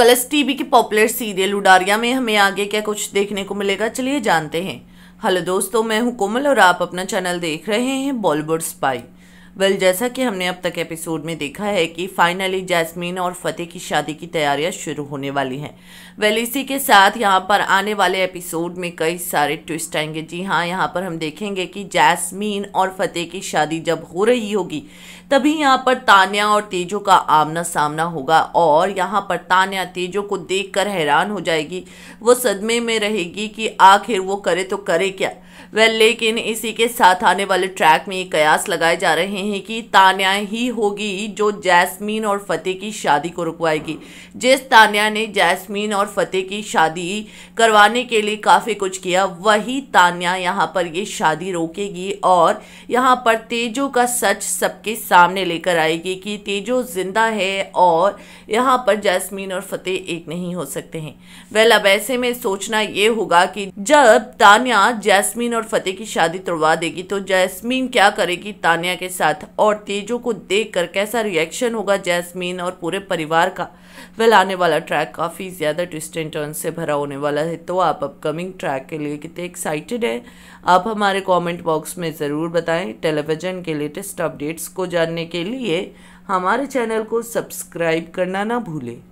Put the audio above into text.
colours TV के popular serial Udaariyaan में हमें आगे क्या कुछ देखने को मिलेगा चलिए जानते हैं हेलो दोस्तों मैं हूं कोमल और आप अपना चैनल देख रहे हैं बॉलीवुड स्पाई वेल well, जैसा कि हमने अब तक एपिसोड में देखा है कि फाइनली जैस्मीन और फतेह की शादी की तैयारियां शुरू होने वाली हैं वेल well, इसी के साथ यहाँ पर आने वाले एपिसोड में कई सारे ट्विस्ट आएंगे जी हाँ यहाँ पर हम देखेंगे कि जैस्मीन और फतेह की शादी जब हो रही होगी तभी यहाँ पर तान्या और तेजो का आमना सामना होगा और यहाँ पर तान्या तेजो को देख हैरान हो जाएगी वो सदमे में रहेगी कि आखिर वो करे तो करे क्या वेल लेकिन इसी के साथ आने वाले ट्रैक में ये कयास लगाए जा रहे हैं कि तान्या ही होगी जो जैस्मीन और फतेह की शादी को रुकवाएगी जिस तान्या ने जैस्मीन और फतेह की शादी करवाने के लिए काफ़ी कुछ किया वही तान्या यहाँ पर ये शादी रोकेगी और यहाँ पर तेजो का सच सबके सामने लेकर आएगी कि तेजो जिंदा है और यहाँ पर जैस्मीन और फतेह एक नहीं हो सकते हैं वेल अब ऐसे में सोचना ये होगा कि जब तान्या जैस्मीन जैस्मीन और फतेह की शादी तोड़वा देगी तो जैस्मीन क्या करेगी तानिया के साथ और तेजो को देखकर कैसा रिएक्शन होगा जैस्मीन और पूरे परिवार का वेल आने वाला ट्रैक काफ़ी ज़्यादा ट्विस्ट एंड टर्न से भरा होने वाला है तो आप अपकमिंग ट्रैक के लिए कितने एक्साइटेड हैं आप हमारे कमेंट बॉक्स में ज़रूर बताएं टेलीविज़न के लेटेस्ट अपडेट्स को जानने के लिए हमारे चैनल को सब्सक्राइब करना ना भूलें